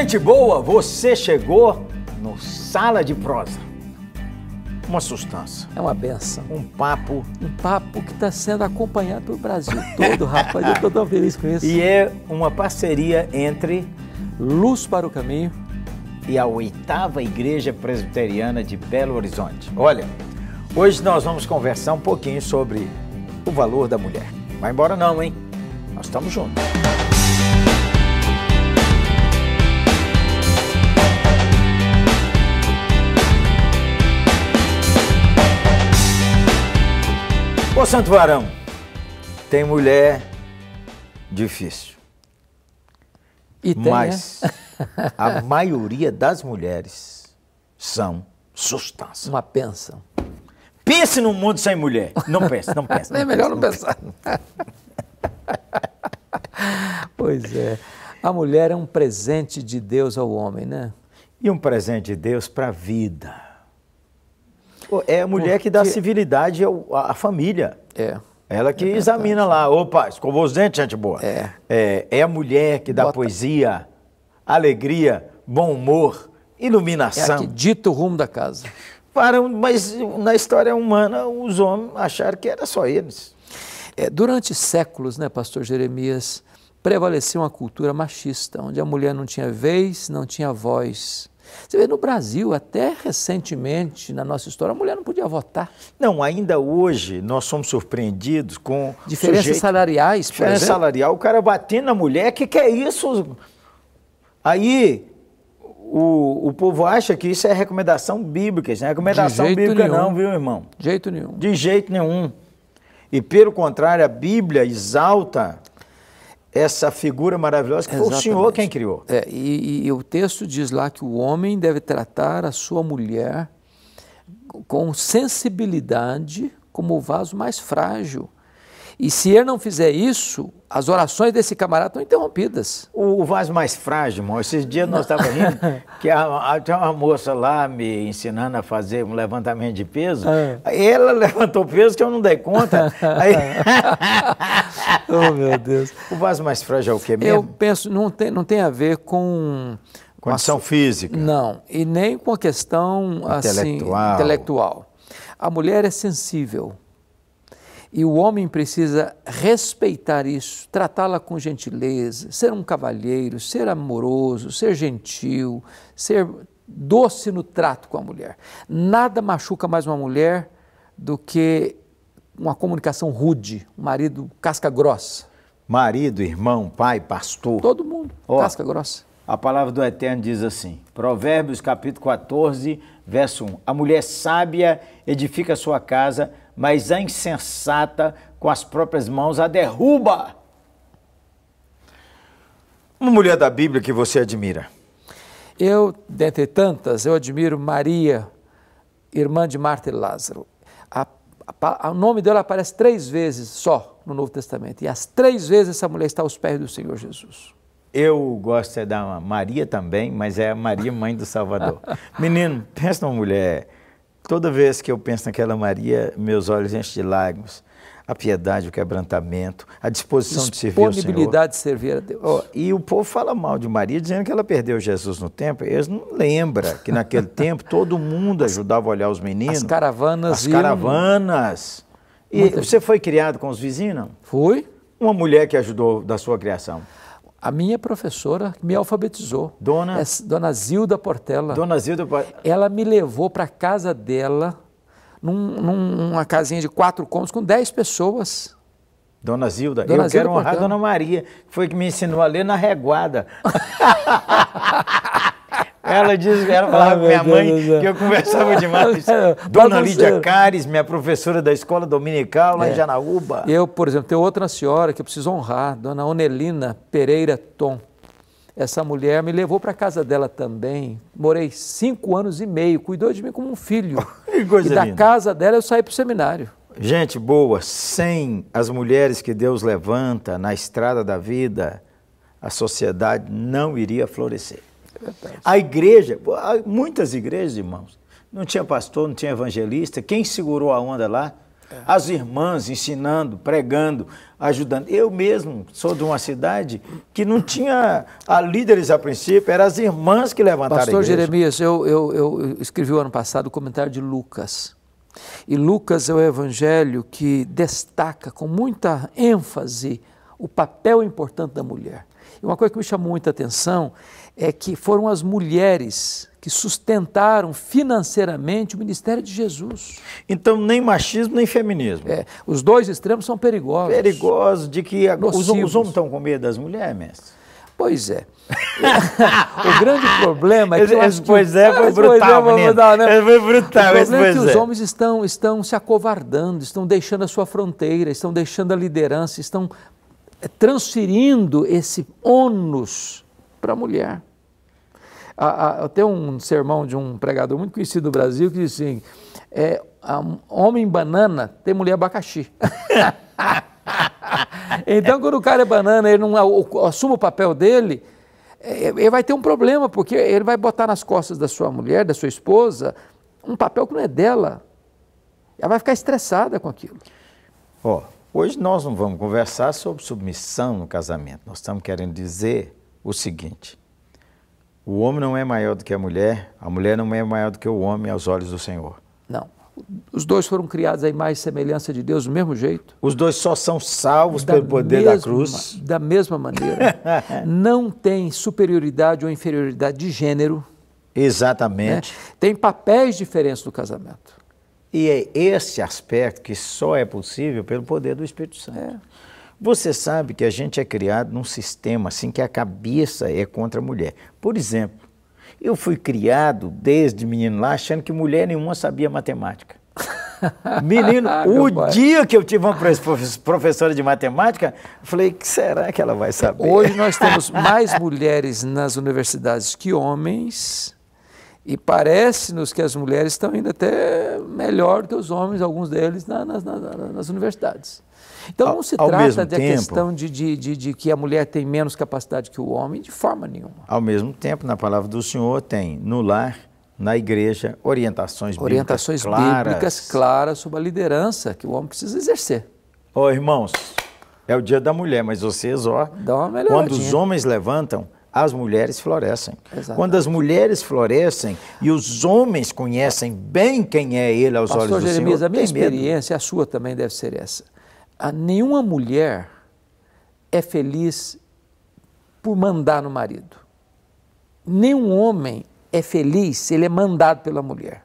Gente boa, você chegou no Sala de Prosa. Uma sustância. É uma benção. Um papo. Um papo que está sendo acompanhado pelo Brasil todo, rapaz. Eu estou tão feliz com isso. E é uma parceria entre Luz para o Caminho e a oitava Igreja Presbiteriana de Belo Horizonte. Olha, hoje nós vamos conversar um pouquinho sobre o valor da mulher. Vai embora não, hein? Nós estamos juntos. Ô Santo Varão, tem mulher difícil. E tem, né? Mas né? a maioria das mulheres são sustância. Uma pensão. Pense num mundo sem mulher. Não pense, não pense. Não é melhor não pensar. pois é. A mulher é um presente de Deus ao homem, né? E um presente de Deus para a vida. É a mulher Porque... que dá civilidade à família. É. Ela que é examina lá, opa, escovou os dentes, gente boa. É. É, é a mulher que dá Bota. poesia, alegria, bom humor, iluminação. É que dita o rumo da casa. Para, mas na história humana, os homens acharam que era só eles. É, durante séculos, né, pastor Jeremias, prevaleceu uma cultura machista, onde a mulher não tinha vez, não tinha voz. Você vê no Brasil, até recentemente na nossa história, a mulher não podia votar. Não, ainda hoje nós somos surpreendidos com. Diferenças sujeito, salariais, por diferença exemplo. salarial, o cara batendo na mulher, que que é isso? Aí o, o povo acha que isso é recomendação bíblica, isso não é recomendação bíblica, nenhum. não, viu, irmão? De jeito nenhum. De jeito nenhum. E pelo contrário, a Bíblia exalta essa figura maravilhosa que Exatamente. foi o Senhor quem criou. É, e, e, o texto diz lá que o homem deve tratar a sua mulher com sensibilidade como o vaso mais frágil. E se ele não fizer isso, as orações desse camarada estão interrompidas. O, vaso mais frágil, irmão. Esses dias nós estávamos rindo que tinha uma moça lá me ensinando a fazer um levantamento de peso. É. Ela levantou peso que eu não dei conta. Aí... oh, meu Deus. O vaso mais frágil é o que mesmo? Eu penso, não tem, não tem a ver com... Condição física. Não, e nem com a questão assim, intelectual. Assim, intelectual. A mulher é sensível. E o homem precisa respeitar isso, tratá-la com gentileza, ser um cavalheiro, ser amoroso, ser gentil, ser doce no trato com a mulher. Nada machuca mais uma mulher do que uma comunicação rude, um marido casca grossa. Marido, irmão, pai, pastor. Todo mundo, oh, casca grossa. A palavra do Eterno diz assim, Provérbios capítulo 14, verso 1. A mulher sábia edifica sua casa, mas a insensata com as próprias mãos a derruba. Uma mulher da Bíblia que você admira? Eu, dentre tantas, eu admiro Maria, irmã de Marta e Lázaro. A, a, a, o nome dela aparece três vezes só no Novo Testamento, e as três vezes essa mulher está aos pés do Senhor Jesus. Eu gosto é da Maria também, mas é a Maria, mãe do Salvador. Menino, pensa numa mulher Toda vez que eu penso naquela Maria, meus olhos enchem de lágrimas. A piedade, o quebrantamento, a disposição de servir ao Senhor. Disponibilidade de servir a Deus. Oh, e o povo fala mal de Maria, dizendo que ela perdeu Jesus no tempo. Eles não lembram que naquele tempo todo mundo ajudava a olhar os meninos. As caravanas. As caravanas. E você foi criado com os vizinhos, Fui. Uma mulher que ajudou da sua criação a minha professora me alfabetizou. Dona? É, Dona Zilda Portela. Dona Zilda Portela. Ela me levou para a casa dela, num, numa casinha de quatro cômodos, com dez pessoas. Dona Zilda, Dona eu Zilda quero honrar a Dona Maria, que foi que me ensinou a ler na reguada. Ela diz, ela ah, falava com minha mãe que eu conversava demais. Dona Lídia Cares, minha professora da escola dominical lá é. em Janaúba. Eu, por exemplo, tenho outra senhora que eu preciso honrar, Dona Onelina Pereira Tom. Essa mulher me levou para casa dela também. Morei cinco anos e meio, cuidou de mim como um filho. que coisa e da linda. casa dela eu saí para o seminário. Gente boa, sem as mulheres que Deus levanta na estrada da vida, a sociedade não iria florescer a igreja, muitas igrejas, irmãos, não tinha pastor, não tinha evangelista. Quem segurou a onda lá? É. As irmãs ensinando, pregando, ajudando. Eu mesmo sou de uma cidade que não tinha a líderes a princípio, eram as irmãs que levantaram Pastor a igreja. Jeremias, eu, eu, eu escrevi o ano passado o comentário de Lucas. E Lucas é o evangelho que destaca com muita ênfase o papel importante da mulher. Uma coisa que me chamou muita atenção é que foram as mulheres que sustentaram financeiramente o ministério de Jesus. Então, nem machismo nem feminismo. É, os dois extremos são perigosos. Perigosos, de que os, os homens estão com medo das mulheres, mestre? Pois é. o grande problema é que. Esse, pois que, é, foi brutal. Pois é, mudar, né? Foi brutal, o problema é que os é. homens estão, estão se acovardando, estão deixando a sua fronteira, estão deixando a liderança, estão transferindo esse ônus para a mulher. Até um sermão de um pregador muito conhecido do Brasil que diz assim: é, homem banana tem mulher abacaxi. então, quando o cara é banana, ele não assume o papel dele, ele é, é, vai ter um problema, porque ele vai botar nas costas da sua mulher, da sua esposa, um papel que não é dela. Ela vai ficar estressada com aquilo. Ó, oh Hoje nós não vamos conversar sobre submissão no casamento. Nós estamos querendo dizer o seguinte: o homem não é maior do que a mulher, a mulher não é maior do que o homem aos olhos do Senhor. Não. Os dois foram criados em imagem e semelhança de Deus do mesmo jeito. Os dois só são salvos da pelo poder mesma, da cruz. Da mesma maneira. não tem superioridade ou inferioridade de gênero. Exatamente. Né? Tem papéis diferentes no casamento. E é esse aspecto que só é possível pelo poder do Espírito Santo. É. Você sabe que a gente é criado num sistema assim que a cabeça é contra a mulher. Por exemplo, eu fui criado desde menino lá achando que mulher nenhuma sabia matemática. Menino, o pai. dia que eu tive uma professora de matemática, falei, que será que ela vai saber? Hoje nós temos mais mulheres nas universidades que homens. E parece-nos que as mulheres estão indo até melhor que os homens, alguns deles, na, na, na, nas universidades. Então, não se trata da questão de, de, de, de, que a mulher tem menos capacidade que o homem, de forma nenhuma. Ao mesmo tempo, na palavra do Senhor, tem no lar, na igreja, orientações, orientações bíblicas, claras. bíblicas claras sobre a liderança que o homem precisa exercer. Ô, oh, irmãos, é o dia da mulher, mas vocês, ó, Dá uma quando os homens levantam, as mulheres florescem. Exatamente. Quando as mulheres florescem e os homens conhecem bem quem é ele aos Pastor olhos do Jeremias, Senhor, a minha experiência, medo. a sua também deve ser essa. A ah, nenhuma mulher é feliz por mandar no marido. Nenhum homem é feliz se ele é mandado pela mulher.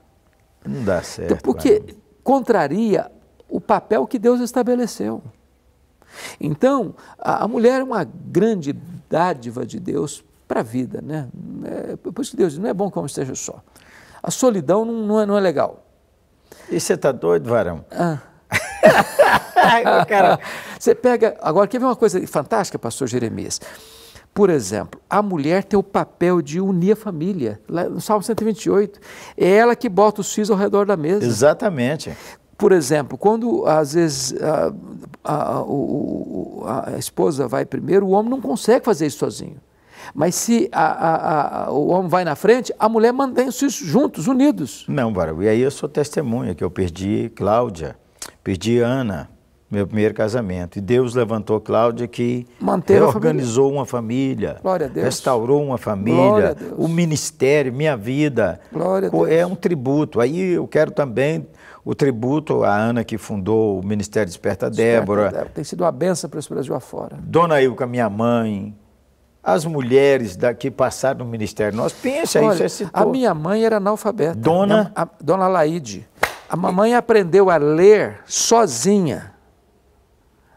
Não dá certo. Porque contraria o papel que Deus estabeleceu. Então, a, mulher é uma grande dádiva de Deus para a vida, né? É, por isso que Deus diz, não é bom que eu esteja só. A solidão não, não, é, não é legal. E você está doido, varão? Ah. Cara... Você pega. Agora, quer ver uma coisa fantástica, pastor Jeremias? Por exemplo, a mulher tem o papel de unir a família. Lá no Salmo 128, é ela que bota os filhos ao redor da mesa. Exatamente. Por exemplo, quando às vezes a, a, a, a esposa vai primeiro, o homem não consegue fazer isso sozinho. Mas se a, a, a, o homem vai na frente, a mulher mantém-se juntos, unidos. Não, Barão, e aí eu sou testemunha que eu perdi Cláudia, perdi Ana, meu primeiro casamento. E Deus levantou Cláudia que Manteve organizou família. uma família, restaurou uma família, o ministério, minha vida. É um tributo. Aí eu quero também o tributo à Ana que fundou o Ministério Desperta, Desperta Débora. Débora. Tem sido uma benção para o Brasil afora. Dona Ilka, minha mãe, as mulheres daqui passaram no ministério nós pensa Olha, isso é a minha mãe era analfabeta dona minha, a, dona Laide a mamãe e... aprendeu a ler sozinha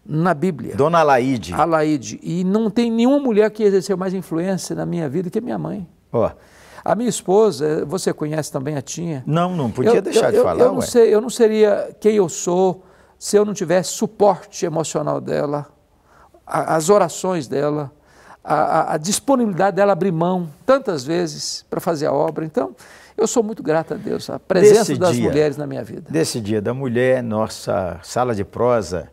na Bíblia. Dona Alaide. Alaide. E não tem nenhuma mulher que exerceu mais influência na minha vida que a minha mãe. Ó. Oh. A minha esposa, você conhece também a Tinha? Não, não podia eu, deixar eu, de eu, falar. Eu não, sei, eu não seria quem eu sou se eu não tivesse suporte emocional dela, a, as orações dela, a, a, disponibilidade dela abrir mão tantas vezes para fazer a obra. Então, eu sou muito grato a Deus, a presença desse das dia, mulheres na minha vida. Desse dia da mulher, nossa sala de prosa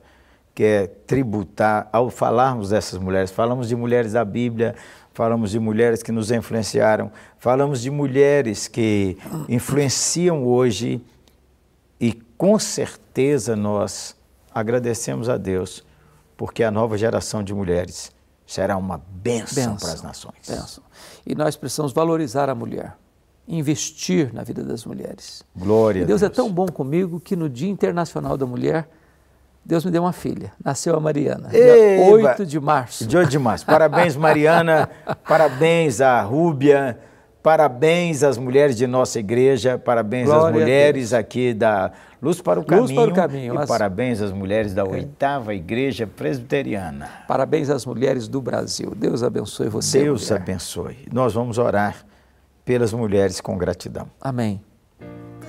que é tributar, ao falarmos dessas mulheres, falamos de mulheres da Bíblia, falamos de mulheres que nos influenciaram, falamos de mulheres que influenciam hoje e com certeza nós agradecemos a Deus porque a nova geração de mulheres será uma bênção, para as nações. E nós precisamos valorizar a mulher, investir na vida das mulheres. Glória. E Deus, a é Deus é tão bom comigo que no Dia Internacional da Mulher Deus me deu uma filha, nasceu a Mariana, Eba! 8 de março. Dia 8 de março. Parabéns, Mariana, parabéns a Rúbia, parabéns às mulheres de nossa igreja, parabéns Glória às mulheres aqui da Luz para o Luz Caminho. Para o caminho. E As... parabéns às mulheres da oitava igreja presbiteriana. Parabéns às mulheres do Brasil. Deus abençoe você. Deus mulher. abençoe. Nós vamos orar pelas mulheres com gratidão. Amém.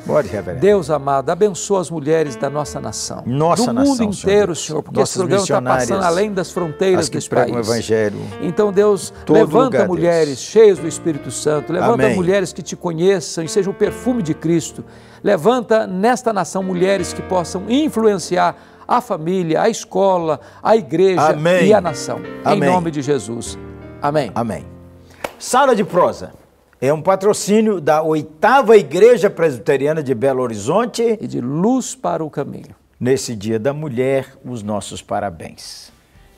Pode, reverendo. Deus amado, abençoa as mulheres da nossa nação. Nossa do nação. Do mundo inteiro, Senhor, Senhor porque esse programa está passando além das fronteiras desse país. O evangelho. Então, Deus, levanta lugar, mulheres Deus. cheias do Espírito Santo, levanta Amém. mulheres que te conheçam e sejam o perfume de Cristo. Levanta nesta nação mulheres que possam influenciar a família, a escola, a igreja Amém. e a nação. Amém. Em nome de Jesus. Amém. Amém. Sala de prosa. É um patrocínio da oitava Igreja Presbiteriana de Belo Horizonte. E de Luz para o Caminho. Nesse Dia da Mulher, os nossos parabéns.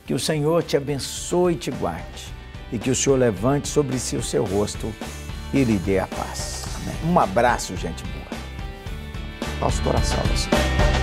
Que o Senhor te abençoe e te guarde. E que o Senhor levante sobre si o seu rosto e lhe dê a paz. Amém. Um abraço, gente boa. Nosso coração, Senhor.